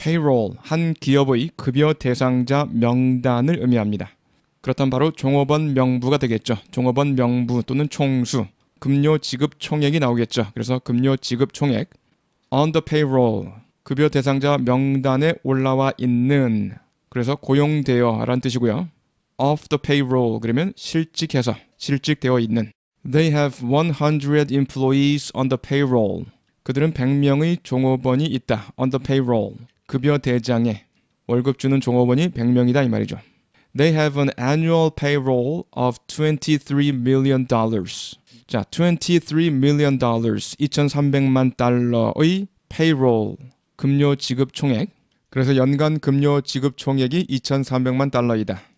payroll 한 기업의 급여 대상자 명단을 의미합니다. 그렇다면 바로 종업원 명부가 되겠죠. 종업원 명부 또는 총수, 급료 지급 총액이 나오겠죠. 그래서 급료 지급 총액 on the payroll 급여 대상자 명단에 올라와 있는 그래서 고용되어 라는 뜻이고요. off the payroll 그러면 실직해서 실직되어 있는 They have 100 employees on the payroll. 그들은 100명의 종업원이 있다. on the payroll. 급여 대장에 월급 주는 종업원이 100명이다 이 말이죠. They have an annual payroll of 23 million dollars. 자, 23 million dollars, 2,300만 달러의 payroll, 급료 지급 총액. 그래서 연간 급료 지급 총액이 2,300만 달러이다.